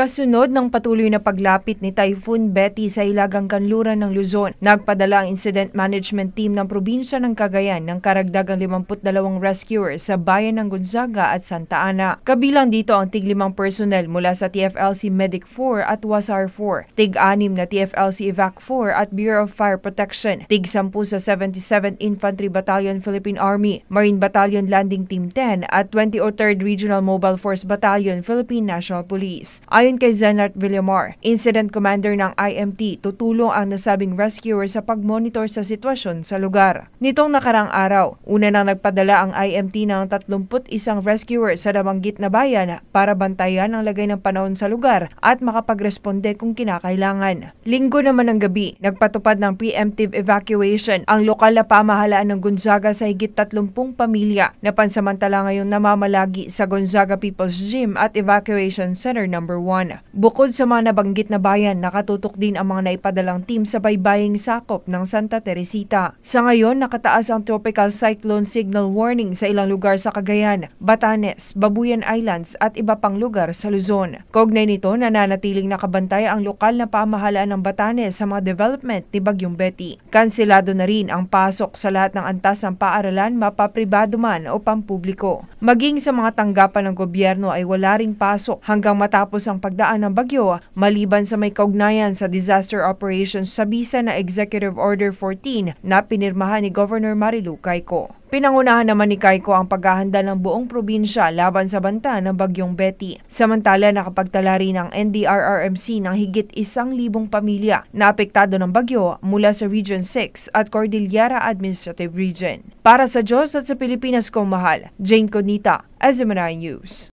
Kasunod ng patuloy na paglapit ni Typhoon Betty sa ilagang kanluran ng Luzon, nagpadala ang Incident Management Team ng probinsya ng Cagayan ng karagdagang 52 rescuers sa bayan ng Gonzaga at Santa Ana. Kabilang dito ang tig-limang personnel mula sa TFLC Medic 4 at WASAR 4, tig-anim na TFLC Evac 4 at Bureau of Fire Protection, tig-10 sa 77th Infantry Battalion Philippine Army, Marine Battalion Landing Team 10 at 23rd Regional Mobile Force Battalion Philippine National Police. Ayon Ayon kay Zenat Villamar, Incident Commander ng IMT, tutulong ang nasabing rescuer sa pagmonitor sa sitwasyon sa lugar. Nitong nakarang araw, una nang nagpadala ang IMT ng 31 rescuer sa Damanggit na bayan para bantayan ang lagay ng panahon sa lugar at makapagresponde kung kinakailangan. Linggo naman ng gabi, nagpatupad ng preemptive evacuation ang lokal na pamahalaan ng Gonzaga sa higit 30 pamilya na pansamantala ngayon namamalagi sa Gonzaga People's Gym at Evacuation Center No. 1. Palawan. Bukod sa mga nabanggit na bayan, nakatutok din ang mga naipadalang team sa baybaying sakop ng Santa Teresita. Sa ngayon, nakataas ang Tropical Cyclone Signal Warning sa ilang lugar sa Cagayan, Batanes, Babuyan Islands at iba pang lugar sa Luzon. Kognay nito, nananatiling nakabantay ang lokal na pamahalaan ng Batanes sa mga development ni Bagyong Betty. Kansilado na rin ang pasok sa lahat ng antas ng paaralan, mapapribado man o pampubliko. Maging sa mga tanggapan ng gobyerno ay wala ring pasok hanggang matapos ang ang pagdaan ng bagyo maliban sa may kaugnayan sa disaster operations sa bisa na Executive Order 14 na pinirmahan ni Governor Marilu Caico. Pinangunahan naman ni Kaiko ang paghahanda ng buong probinsya laban sa banta ng Bagyong Betty. Samantala nakapagtala rin ang NDRRMC ng higit isang libong pamilya na apektado ng bagyo mula sa Region 6 at Cordillera Administrative Region. Para sa Diyos at sa Pilipinas kong mahal, Jane Conita, Azimarayan News.